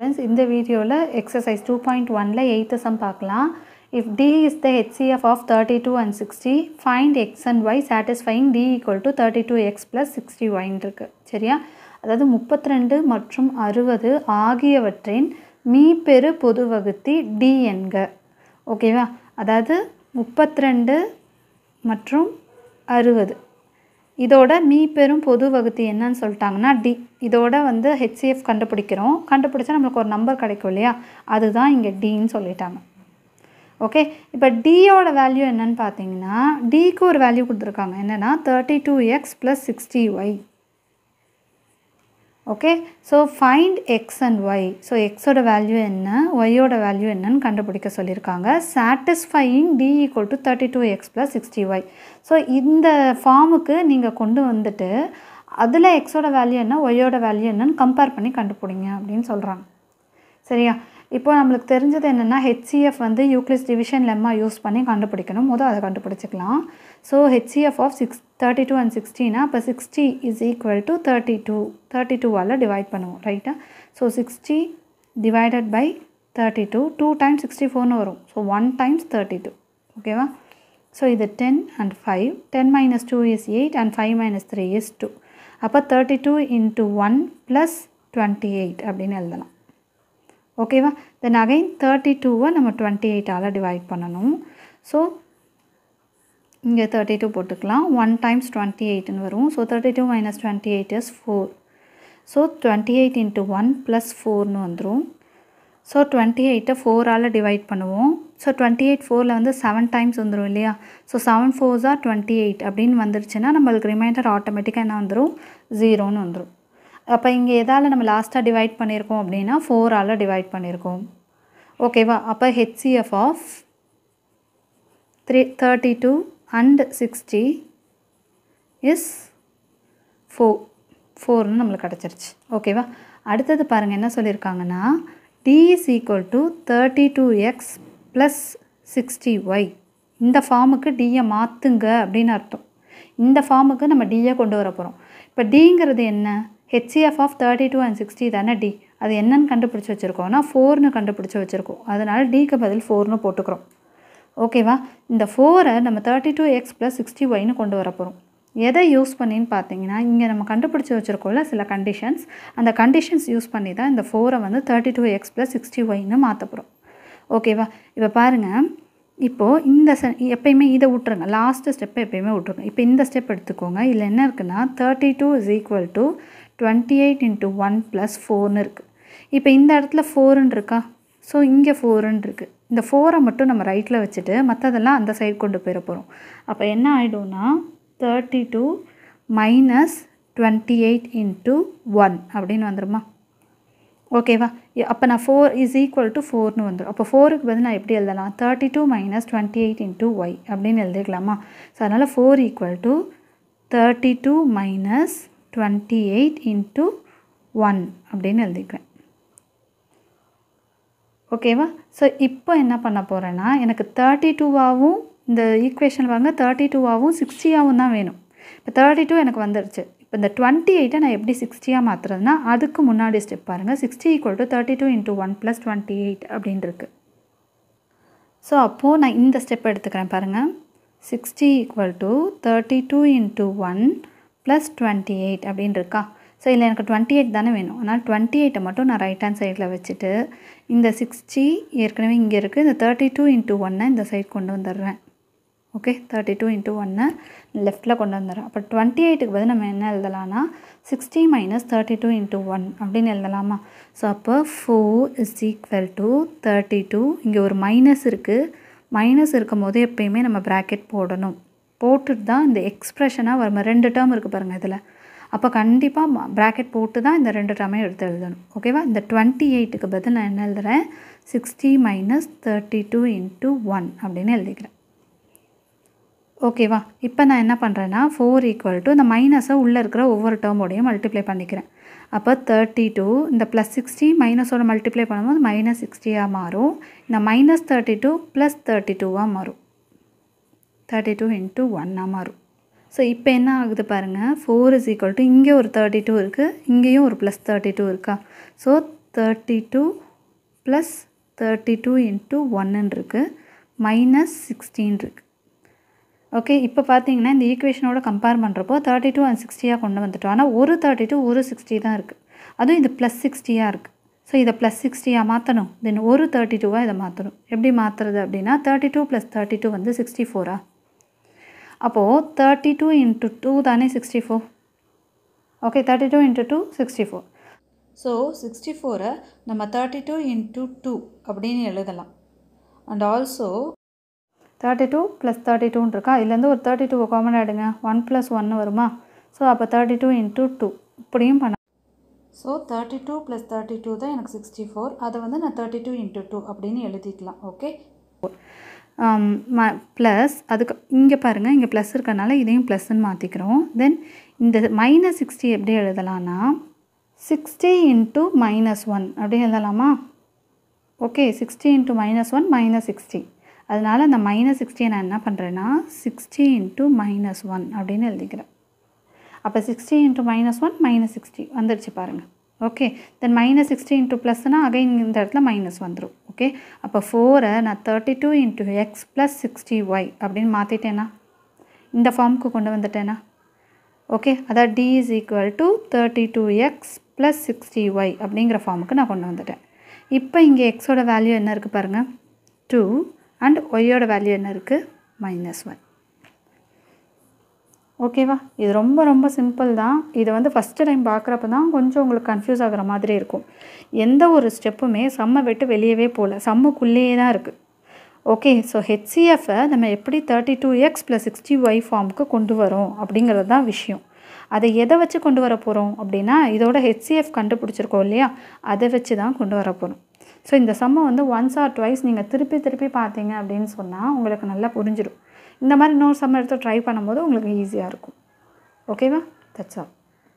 friends இந்த வீடியோவில் exercise two point ஒனில் எயித்து சம் பார்க்கலாம் if d is the HCF of thirty two and sixty find x and y satisfying d equal to thirty two x plus sixty ஒயின் இருக்குது சரியா அதாவது முப்பத்திரெண்டு மற்றும் அறுபது ஆகியவற்றின் மீப்பெரு பொது வகுத்தி டி என்க ஓகேவா அதாவது முப்பத்திரெண்டு மற்றும் அறுபது இதோட மீ பெரும் பொது வகுத்தி என்னன்னு சொல்லிட்டாங்கன்னா டி இதோட வந்து ஹெச்சிஎஃப் கண்டுபிடிக்கிறோம் கண்டுபிடிச்சா நம்மளுக்கு ஒரு நம்பர் கிடைக்கும் இல்லையா அதுதான் இங்கே டின்னு சொல்லிட்டாங்க ஓகே இப்போ டியோட வேல்யூ என்னன்னு பார்த்தீங்கன்னா டிக்கு ஒரு வேல்யூ கொடுத்துருக்காங்க என்னென்னா thirty two x plus sixty y okay so find x and y so எக்ஸோட வேல்யூ என்ன ஒய்யோட வேல்யூ என்னன்னு கண்டுபிடிக்க சொல்லியிருக்காங்க satisfying d equal to thirty two x plus sixty y so இந்த ஃபார்முக்கு நீங்கள் கொண்டு வந்துட்டு அதில் எக்ஸோட வேல்யூ என்ன ஒய்யோட வேல்யூ என்னன்னு கம்பேர் பண்ணி கண்டுபிடிங்க அப்படின்னு சொல்கிறாங்க சரியா இப்போ நம்மளுக்கு தெரிஞ்சது என்னென்னா ஹெச்சிஎஃப் வந்து யூக்ளிஸ் டிவிஷன் லெம்மா யூஸ் பண்ணி கண்டுபிடிக்கணும் போது அதை கண்டுபிடிச்சிக்கலாம் so HCF of six thirty two and சிக்ஸ்டினா அப்போ sixty is equal to thirty two thirty டூவால் டிவைட் பண்ணுவோம் ரைட்டா so sixty divided by thirty two two times sixty ஃபோர்னு வரும் so one times thirty two ஓகேவா ஸோ இது ten and five ten minus two is eight and five minus three is two அப்போ thirty two into one plus twenty eight அப்படின்னு எழுதலாம் ஓகேவா then again thirty டூவை நம்ம டுவெண்ட்டி எயிட்டால் divide பண்ணணும் ஸோ இங்கே தேர்ட்டி டூ போட்டுக்கலாம் ஒன் டைம்ஸ் டுவெண்ட்டி எயிட்னு வரும் so thirty two minus twenty eight is four so twenty eight into one plus ஃபோர்னு வந்துடும் ஸோ டுவெண்ட்டி எயிட்டை ஃபோரால் டிவைட் பண்ணுவோம் ஸோ டுவெண்ட்டி எயிட் ஃபோரில் வந்து செவன் டைம்ஸ் வந்துடும் இல்லையா ஸோ செவன் ஃபோர்ஸாக டுவெண்ட்டி எயிட் அப்படின்னு வந்துருச்சுன்னா நம்மளுக்கு ரிமைண்டர் ஆட்டோமேட்டிக்காக என்ன வந்துடும் ஜீரோன்னு வந்துடும் அப்போ இங்கே எதால் நம்ம லாஸ்ட்டாக டிவைட் பண்ணியிருக்கோம் அப்படின்னா ஃபோரால் டிவைட் பண்ணியிருக்கோம் ஓகேவா அப்போ HCF of three thirty two and sixty is four ஃபோர்னு நம்மளுக்கு கிடச்சிருச்சு ஓகேவா அடுத்தது பாருங்கள் என்ன சொல்லியிருக்காங்கன்னா d is equal to thirty two x plus sixty y இந்த ஃபார்முக்கு டியை மாற்றுங்க அப்படின்னு அர்த்தம் இந்த ஃபார்முக்கு நம்ம டியை கொண்டு வர போகிறோம் இப்போ டிங்கிறது என்ன HCF of thirty two and sixty தானே டி அது என்னன்னு கண்டுபிடிச்சி வச்சுருக்கோம்னா ஃபோர்னு கண்டுபிடிச்சி வச்சுருக்கோம் அதனால் டிக்கு பதில் ஃபோர்னு போட்டுக்கிறோம் ஓகேவா இந்த ஃபோரை நம்ம thirty two x plus sixty ஒய்னு கொண்டு வர போகிறோம் எதை யூஸ் பண்ணின்னு பார்த்தீங்கன்னா இங்கே நம்ம கண்டுபிடிச்சி வச்சுருக்கோம்ல சில கண்டிஷன்ஸ் அந்த கண்டிஷன்ஸ் யூஸ் பண்ணி தான் இந்த ஃபோரை வந்து thirty two x plus sixty ஒய்னு மாற்ற போகிறோம் ஓகேவா இப்போ பாருங்கள் இப்போது இந்த செ எப்பயுமே இதை விட்ருங்க லாஸ்ட்டு ஸ்டெப்பை எப்பயுமே விட்ருங்க இப்போ இந்த ஸ்டெப் எடுத்துக்கோங்க இதில் என்ன இருக்குன்னா thirty two is equal to twenty eight into one plus ஃபோர்னு இருக்குது இப்போ இந்த இடத்துல ஃபோருன்னு இருக்கா ஸோ இங்கே ஃபோருன்னு இருக்குது இந்த ஃபோரை மட்டும் நம்ம ரைட்டில் வச்சுட்டு மற்றதெல்லாம் அந்த சைடு கொண்டு போயிட போகிறோம் அப்போ என்ன ஆகிடும்னா thirty two minus twenty eight into one அப்படின்னு வந்துடுமா ஓகேவா அப்போ நான் ஃபோர் இஸ் ஈக்குவல் டு ஃபோர்னு வந்துடும் அப்போ ஃபோருக்கு பதில் நான் எப்படி எழுதலாம் thirty two minus twenty eight into y அப்படின்னு எழுதிக்கலாமா ஸோ அதனால் four equal to thirty two minus twenty eight into one அப்படின்னு எழுதிக்குவேன் ஓகேவா ஸோ இப்போ என்ன பண்ண போகிறேன்னா எனக்கு தேர்ட்டி டூவாகவும் இந்த ஈக்குவேஷன் வாங்க தேர்ட்டி டூவாகவும் சிக்ஸ்டியாகவும் தான் வேணும் இப்போ தேர்ட்டி டூ எனக்கு வந்துருச்சு இப்போ இந்த டுவெண்ட்டி எயிட்டை நான் எப்படி சிக்ஸ்டியாக மாற்றுறதுனா அதுக்கு முன்னாடி ஸ்டெப் பாருங்கள் sixty equal to thirty two into one plus twenty eight அப்படின்ட்டுருக்கு ஸோ அப்போது நான் இந்த ஸ்டெப் எடுத்துக்கிறேன் பாருங்கள் sixty equal to thirty two into one plus twenty eight அப்படின்னு இருக்கா ஸோ இதில் எனக்கு டுவெண்ட்டி எயிட் தானே வேணும் அதனால் டுவெண்ட்டி எயிட்டை மட்டும் நான் ரைட் ஹேண்ட் சைடில் வச்சுட்டு இந்த சிக்ஸ்டி ஏற்கனவே இங்கே இருக்குது இந்த தேர்ட்டி டூ இன்ட்டு ஒன்னை இந்த சைட் கொண்டு வந்துடுறேன் ஓகே தேர்ட்டி டூ இன்ட்டு ஒன்னை லெஃப்ட்டில் கொண்டு வந்துடுறேன் அப்போ டுவெண்ட்டி எயிட்டுக்கு பதில் நம்ம என்ன எழுதலாம்னா sixty minus thirty two into one அப்படின்னு எழுதலாமா ஸோ அப்போ four is equal to thirty two இங்கே ஒரு மைனஸ் இருக்குது மைனஸ் இருக்கும் போது எப்பயுமே நம்ம ப்ராக்கெட் போடணும் போட்டுட்டு தான் இந்த எக்ஸ்ப்ரெஷனாக வரும் ரெண்டு டேர்ம் இருக்குது பாருங்கள் இதில் அப்போ கண்டிப்பாக ப்ராக்கெட் போட்டு தான் இந்த ரெண்டு டேர்மையும் எடுத்து எழுதணும் ஓகேவா இந்த டுவெண்ட்டி எயிட்டுக்கு பதில் நான் என்ன எழுதுகிறேன் sixty minus thirty two into one அப்படின்னு எழுதிக்கிறேன் ஓகேவா இப்போ நான் என்ன பண்ணுறேன்னா ஃபோர் ஈக்குவல் டு இந்த மைனஸை உள்ளே இருக்கிற ஒவ்வொரு டேர்மோடையும் மல்டிப்ளை பண்ணிக்கிறேன் அப்போ தேர்ட்டி டூ இந்த ப்ளஸ் சிக்ஸ்டி மைனஸோட மல்டிப்ளை பண்ணும்போது மைனஸ் சிக்ஸ்டியாக மாறும் இந்த minus thirty two plus thirty டூவாக மாறும் தேர்ட்டி டூ இன்ட்டு ஒன்னாக மாறும் ஸோ இப்போ என்ன ஆகுது பாருங்கள் ஃபோர் இஸ் ஈக்குவல் டு இங்கே ஒரு தேர்ட்டி டூ இருக்குது இங்கேயும் ஒரு ப்ளஸ் தேர்ட்டி டூ இருக்கா so thirty two plus thirty two into ஒன்னுன்னு இருக்குது மைனஸ் சிக்ஸ்டீன் இருக்குது ஓகே இப்போ பார்த்தீங்கன்னா இந்த ஈக்குவேஷனோட கம்பேர் பண்ணுறப்போ தேர்ட்டி டூ அண்ட் சிக்ஸ்டியாக கொண்டு வந்துட்டோம் ஆனால் ஒரு தேர்ட்டி டூ ஒரு சிக்ஸ்டி தான் இருக்குது அதுவும் இது ப்ளஸ் சிக்ஸ்டியாக இருக்குது ஸோ இதை ப்ளஸ் சிக்ஸ்டியாக மாற்றணும் தென் ஒரு தேர்ட்டி டூவாக இதை மாற்றணும் எப்படி மாற்றுறது அப்படின்னா thirty two plus thirty two வந்து சிக்ஸ்டி ஃபோரா அப்போது தேர்ட்டி டூ இன்ட்டு டூ தானே sixty four okay thirty two into two sixty four so sixty ஃபோரை நம்ம தேர்ட்டி டூ இன்ட்டு டூ அப்படின்னு எழுதலாம் and also thirty two plus thirty டூன்னு இருக்கா இதுலேருந்து ஒரு தேர்ட்டி டூ காமன் ஆகிடுங்க ஒன் ப்ளஸ் ஒன்று வருமா ஸோ அப்போ தேர்ட்டி டூ இன்ட்டு டூ இப்படியும் பண்ண so thirty two plus thirty two தான் எனக்கு சிக்ஸ்டி ஃபோர் அதை வந்து நான் தேர்ட்டி டூ இன்ட்டு டூ அப்படின்னு எழுதிக்கலாம் ஓகே ம ப்ளஸ் அதுக்கு இங்கே பாருங்கள் இங்கே ப்ளஸ் இருக்கனால இதையும் ப்ளஸ்ன்னு மாற்றிக்கிறோம் தென் இந்த மைனஸ் சிக்ஸ்டி எப்படி எழுதலான்னா சிக்ஸ்டி இன்ட்டு மைனஸ் ஒன் அப்படி எழுதலாமா okay sixty into minus one minus sixty அதனால் அந்த மைனஸ் சிக்ஸ்டியை நான் என்ன பண்ணுறேன்னா சிக்ஸ்டி இன்ட்டு மைனஸ் ஒன் அப்படின்னு எழுதிக்கிறேன் அப்போ sixty into minus one minus sixty வந்துடுச்சு பாருங்கள் okay then minus sixty into ப்ளஸ்னால் அகைன் இந்த இடத்துல மைனஸ் வந்துடும் ஓகே அப்போ ஃபோரை நான் thirty two into x plus sixty y அப்படின்னு மாற்றிட்டேனா இந்த ஃபார்முக்கு கொண்டு வந்துட்டேனா ஓகே அதாவது t is equal to thirty two x plus sixty y அப்படிங்கிற ஃபார்முக்கு நான் கொண்டு வந்துட்டேன் இப்போ இங்கே எக்ஸோட வேல்யூ என்ன இருக்குது பாருங்கள் டூ அண்ட் ஒய்யோட வேல்யூ என்ன இருக்குது மைனஸ் ஒன் ஓகேவா இது ரொம்ப ரொம்ப சிம்பிள் தான் இதை வந்து ஃபஸ்ட்டு டைம் பார்க்குறப்ப தான் கொஞ்சம் உங்களுக்கு கன்ஃபியூஸ் ஆகிற மாதிரி இருக்கும் எந்த ஒரு ஸ்டெப்புமே செம்மை விட்டு வெளியவே போகல செம்முக்குள்ளேயே தான் இருக்குது ஓகே ஸோ ஹெச்சிஎஃப்பை நம்ம எப்படி thirty two x plus sixty y ஃபார்முக்கு கொண்டு வரோம் அப்படிங்கிறது தான் விஷயம் அதை எதை வச்சு கொண்டு வர போகிறோம் அப்படின்னா இதோட ஹெச்சிஎஃப் கண்டுபிடிச்சிருக்கோம் இல்லையா அதை வச்சு தான் கொண்டு வர போகிறோம் ஸோ இந்த சம்மை வந்து ஒன்ஸ் ஆர் ட்வைஸ் நீங்கள் திருப்பி திருப்பி பார்த்தீங்க அப்படின்னு சொன்னால் உங்களுக்கு நல்லா புரிஞ்சிடும் இந்த மாதிரி இன்னொரு சம்மர் எடுத்து ட்ரை பண்ணும்போது உங்களுக்கு ஈஸியாக இருக்கும் ஓகேவா தட்ஸ் ஆல்